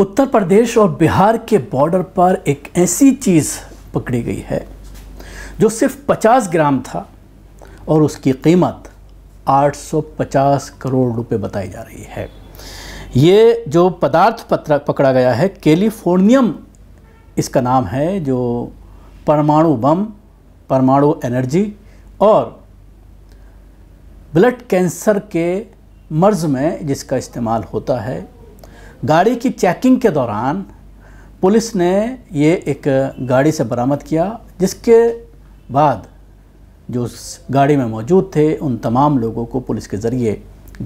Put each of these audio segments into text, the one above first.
उत्तर प्रदेश और बिहार के बॉर्डर पर एक ऐसी चीज़ पकड़ी गई है जो सिर्फ 50 ग्राम था और उसकी कीमत 850 करोड़ रुपए बताई जा रही है ये जो पदार्थ पत्र पकड़ा गया है कैलिफोर्नियम इसका नाम है जो परमाणु बम परमाणु एनर्जी और ब्लड कैंसर के मर्ज में जिसका इस्तेमाल होता है गाड़ी की चेकिंग के दौरान पुलिस ने ये एक गाड़ी से बरामद किया जिसके बाद जो उस गाड़ी में मौजूद थे उन तमाम लोगों को पुलिस के ज़रिए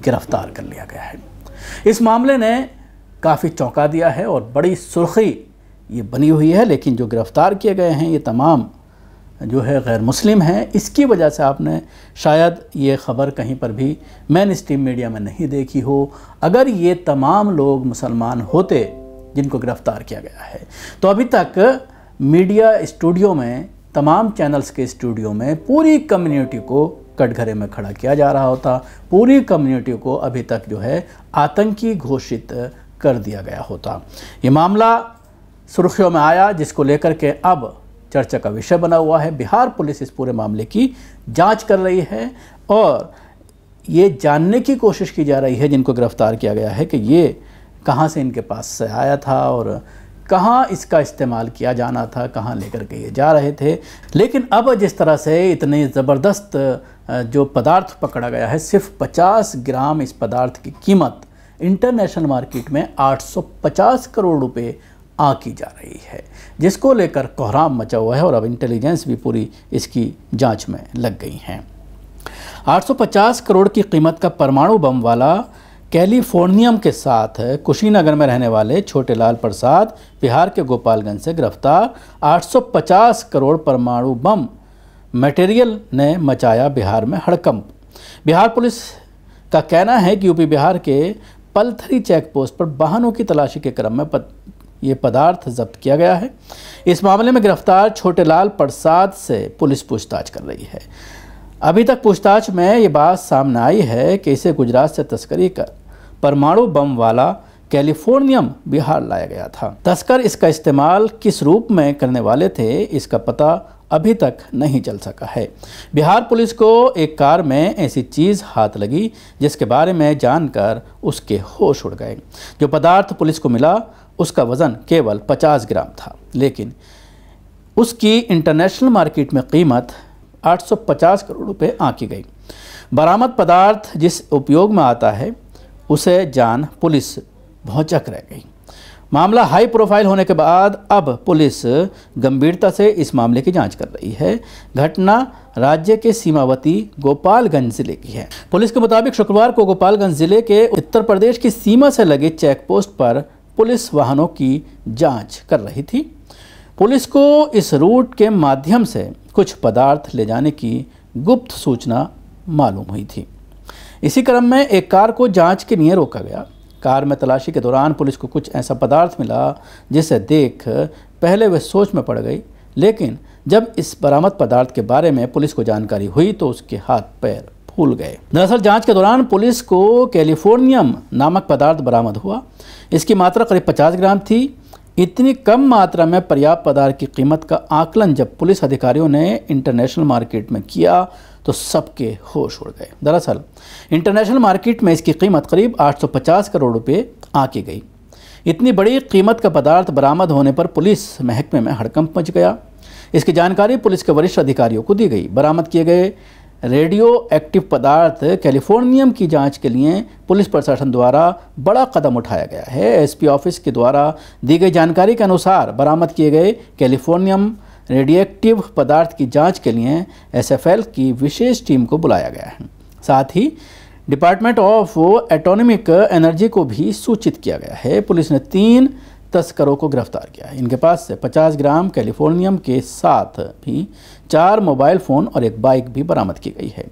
गिरफ्तार कर लिया गया है इस मामले ने काफ़ी चौंका दिया है और बड़ी सुर्खी ये बनी हुई है लेकिन जो गिरफ़्तार किए गए हैं ये तमाम जो है गैर मुस्लिम हैं इसकी वजह से आपने शायद ये ख़बर कहीं पर भी मैन स्ट्रीम मीडिया में नहीं देखी हो अगर ये तमाम लोग मुसलमान होते जिनको गिरफ़्तार किया गया है तो अभी तक मीडिया स्टूडियो में तमाम चैनल्स के स्टूडियो में पूरी कम्युनिटी को कटघरे में खड़ा किया जा रहा होता पूरी कम्युनिटी को अभी तक जो है आतंकी घोषित कर दिया गया होता ये मामला सुर्खियों में आया जिसको लेकर के अब चर्चा का विषय बना हुआ है बिहार पुलिस इस पूरे मामले की जांच कर रही है और ये जानने की कोशिश की जा रही है जिनको गिरफ्तार किया गया है कि ये कहाँ से इनके पास से आया था और कहाँ इसका इस्तेमाल किया जाना था कहाँ लेकर के ये जा रहे थे लेकिन अब जिस तरह से इतने ज़बरदस्त जो पदार्थ पकड़ा गया है सिर्फ 50 ग्राम इस पदार्थ की कीमत इंटरनेशनल मार्केट में 850 करोड़ रुपए आकी जा रही है जिसको लेकर कोहराम मचा हुआ है और अब इंटेलिजेंस भी पूरी इसकी जांच में लग गई हैं 850 करोड़ की कीमत का परमाणु बम वाला कैलिफोर्नियम के साथ कुशीनगर में रहने वाले छोटे लाल प्रसाद बिहार के गोपालगंज से गिरफ्तार 850 करोड़ परमाणु बम मटेरियल ने मचाया बिहार में हड़कंप बिहार पुलिस का कहना है कि यूपी बिहार के पलथरी चेक पोस्ट पर वाहनों की तलाशी के क्रम में ये पदार्थ जब्त किया गया है इस मामले में गिरफ्तार छोटेलाल प्रसाद से पुलिस पूछताछ कर रही है अभी तक पूछताछ में ये बात सामने आई है कि इसे गुजरात से तस्करी कर परमाणु बम वाला कैलिफोर्नियम बिहार लाया गया था तस्कर इसका इस्तेमाल किस रूप में करने वाले थे इसका पता अभी तक नहीं चल सका है बिहार पुलिस को एक कार में ऐसी चीज़ हाथ लगी जिसके बारे में जानकर उसके होश उड़ गए जो पदार्थ पुलिस को मिला उसका वज़न केवल 50 ग्राम था लेकिन उसकी इंटरनेशनल मार्केट में कीमत 850 करोड़ रुपए आंकी गई बरामद पदार्थ जिस उपयोग में आता है उसे जान पुलिस भौचक रह गई मामला हाई प्रोफाइल होने के बाद अब पुलिस गंभीरता से इस मामले की जांच कर रही है घटना राज्य के सीमावती गोपालगंज ज़िले की है पुलिस के मुताबिक शुक्रवार को गोपालगंज ज़िले के उत्तर प्रदेश की सीमा से लगे चेक पोस्ट पर पुलिस वाहनों की जांच कर रही थी पुलिस को इस रूट के माध्यम से कुछ पदार्थ ले जाने की गुप्त सूचना मालूम हुई थी इसी क्रम में एक कार को जांच के लिए रोका गया कार में तलाशी के दौरान पुलिस को कुछ ऐसा पदार्थ मिला जिसे देख पहले वे सोच में पड़ गई लेकिन जब इस बरामद पदार्थ के बारे में पुलिस को जानकारी हुई तो उसके हाथ पैर भूल गए दरअसल जांच के दौरान पुलिस को कैलिफोर्नियम नामक पदार्थ बरामद हुआ इसकी मात्रा करीब 50 ग्राम थी इतनी कम मात्रा में पर्याप्त पदार्थ की कीमत का आकलन जब पुलिस अधिकारियों ने इंटरनेशनल मार्केट में किया तो सबके होश उड़ गए दरअसल इंटरनेशनल मार्केट में इसकी कीमत करीब 850 करोड़ रुपए आकी गई इतनी बड़ी कीमत का पदार्थ बरामद होने पर पुलिस महकमे में हड़कंप मच गया इसकी जानकारी पुलिस के वरिष्ठ अधिकारियों को दी गई बरामद किए गए रेडियो एक्टिव पदार्थ कैलिफोर्नियम की जांच के लिए पुलिस प्रशासन द्वारा बड़ा कदम उठाया गया है एसपी ऑफिस के द्वारा दी गई जानकारी के अनुसार बरामद किए गए कैलिफोर्नियम रेडिएक्टिव पदार्थ की जांच के लिए एसएफएल की विशेष टीम को बुलाया गया है साथ ही डिपार्टमेंट ऑफ एटोनमिक एनर्जी को भी सूचित किया गया है पुलिस ने तीन तस्करों को गिरफ्तार किया है इनके पास से 50 ग्राम कैलिफोर्नियम के साथ भी चार मोबाइल फ़ोन और एक बाइक भी बरामद की गई है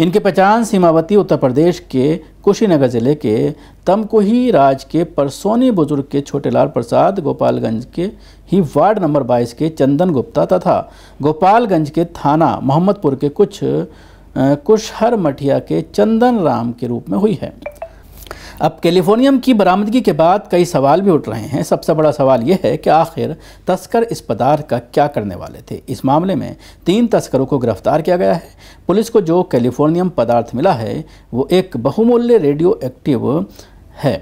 इनकी पहचान सीमावती उत्तर प्रदेश के कुशीनगर ज़िले के तमकुही राज के परसोनी बुजुर्ग के छोटेलाल प्रसाद गोपालगंज के ही वार्ड नंबर 22 के चंदन गुप्ता तथा गोपालगंज के थाना मोहम्मदपुर के कुछ कुशहर मठिया के चंदन राम के रूप में हुई है अब कैलिफोर्नियम की बरामदगी के बाद कई सवाल भी उठ रहे हैं सबसे बड़ा सवाल यह है कि आखिर तस्कर इस पदार्थ का क्या करने वाले थे इस मामले में तीन तस्करों को गिरफ्तार किया गया है पुलिस को जो कैलिफोर्नियम पदार्थ मिला है वो एक बहुमूल्य रेडियो एक्टिव है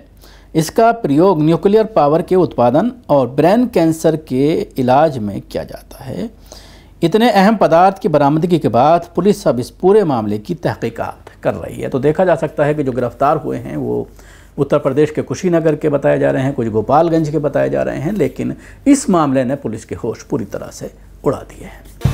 इसका प्रयोग न्यूक्लियर पावर के उत्पादन और ब्रेन कैंसर के इलाज में किया जाता है इतने अहम पदार्थ की बरामदगी के बाद पुलिस अब इस पूरे मामले की तहकीकात कर रही है तो देखा जा सकता है कि जो गिरफ्तार हुए हैं वो उत्तर प्रदेश के कुशीनगर के बताए जा रहे हैं कुछ गोपालगंज के बताए जा रहे हैं लेकिन इस मामले ने पुलिस के होश पूरी तरह से उड़ा दिए हैं